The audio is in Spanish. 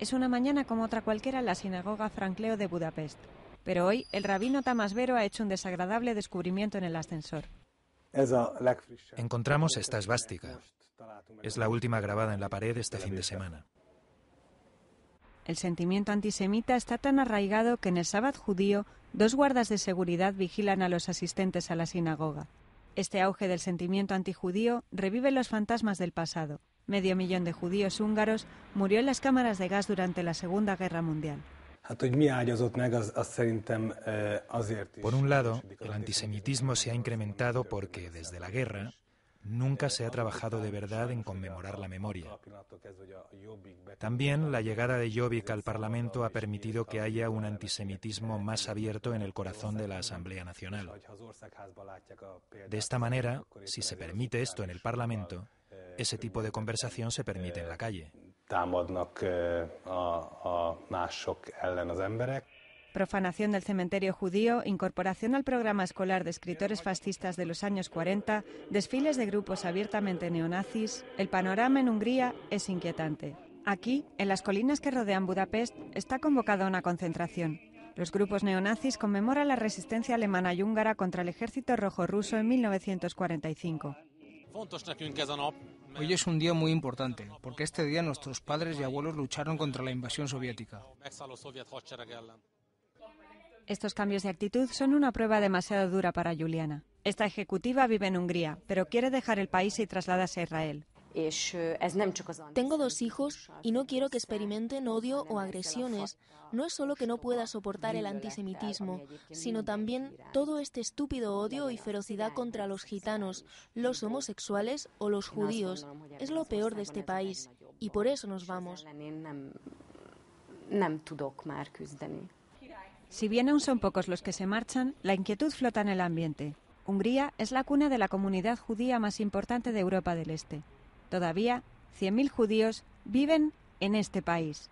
Es una mañana como otra cualquiera en la sinagoga Francleo de Budapest. Pero hoy el rabino Tamás Vero ha hecho un desagradable descubrimiento en el ascensor. Encontramos esta esvástica. Es la última grabada en la pared este fin de semana. El sentimiento antisemita está tan arraigado que en el sábado judío dos guardas de seguridad vigilan a los asistentes a la sinagoga. Este auge del sentimiento antijudío revive los fantasmas del pasado medio millón de judíos húngaros murió en las cámaras de gas durante la Segunda Guerra Mundial. Eh, Por un lado, el antisemitismo se ha incrementado porque desde la guerra nunca se ha trabajado de verdad en conmemorar la memoria. También la llegada de Jobbik al Parlamento ha permitido que haya un antisemitismo más abierto en el corazón de la Asamblea Nacional. De esta manera, si se permite esto en el Parlamento, ese tipo de conversación se permite en la calle. Eh, Profanación del cementerio judío, incorporación al programa escolar de escritores fascistas de los años 40, desfiles de grupos abiertamente neonazis, el panorama en Hungría es inquietante. Aquí, en las colinas que rodean Budapest, está convocada una concentración. Los grupos neonazis conmemoran la resistencia alemana y húngara contra el ejército rojo ruso en 1945. Hoy es un día muy importante, porque este día nuestros padres y abuelos lucharon contra la invasión soviética. Estos cambios de actitud son una prueba demasiado dura para Juliana. Esta ejecutiva vive en Hungría, pero quiere dejar el país y trasladarse a Israel. Tengo dos hijos y no quiero que experimenten odio o agresiones. No es solo que no pueda soportar el antisemitismo, sino también todo este estúpido odio y ferocidad contra los gitanos, los homosexuales o los judíos. Es lo peor de este país y por eso nos vamos. Si bien aún son pocos los que se marchan, la inquietud flota en el ambiente. Hungría es la cuna de la comunidad judía más importante de Europa del Este. Todavía 100.000 judíos viven en este país.